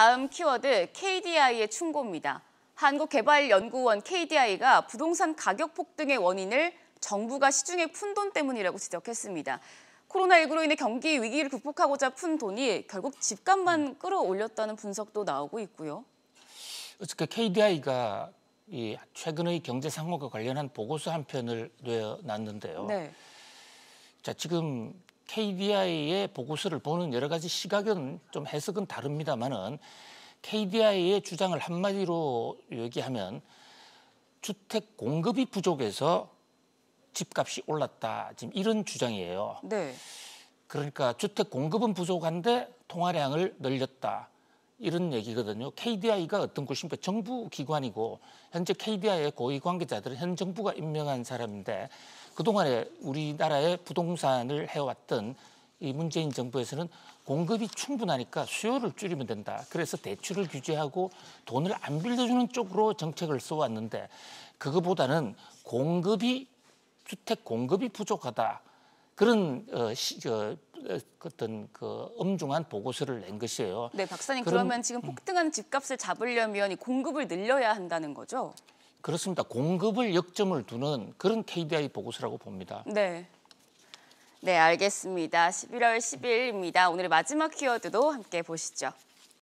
다음 키워드 KDI의 충고입니다. 한국개발연구원 KDI가 부동산 가격 폭등의 원인을 정부가 시중에 푼 돈 때문이라고 지적했습니다. 코로나19로 인해 경기 위기를 극복하고자 푼 돈이 결국 집값만 음. 끌어올렸다는 분석도 나오고 있고요. 어저께 KDI가 이 최근의 경제 상황과 관련한 보고서 한 편을 내놨는데요. 네. 자, 지금 KDI의 보고서를 보는 여러 가지 시각은 좀 해석은 다릅니다만은 KDI의 주장을 한마디로 얘기하면 주택 공급이 부족해서 집값이 올랐다. 지금 이런 주장이에요. 네. 그러니까 주택 공급은 부족한데 통화량을 늘렸다. 이런 얘기거든요. KDI가 어떤 곳인가 정부 기관이고 현재 KDI의 고위 관계자들은 현 정부가 임명한 사람인데 그동안에 우리나라의 부동산을 해왔던 이 문재인 정부에서는 공급이 충분하니까 수요를 줄이면 된다. 그래서 대출을 규제하고 돈을 안 빌려주는 쪽으로 정책을 써왔는데 그거보다는 공급이 주택 공급이 부족하다. 그런 어, 시, 어, 어떤 그 엄중한 보고서를 낸 것이에요. 네, 박사님 그럼, 그러면 지금 음. 폭등한 집값을 잡으려면 이 공급을 늘려야 한다는 거죠? 그렇습니다. 공급을 역점을 두는 그런 KDI 보고서라고 봅니다. 네. 네, 알겠습니다. 11월 10일입니다. 오늘의 마지막 키워드도 함께 보시죠.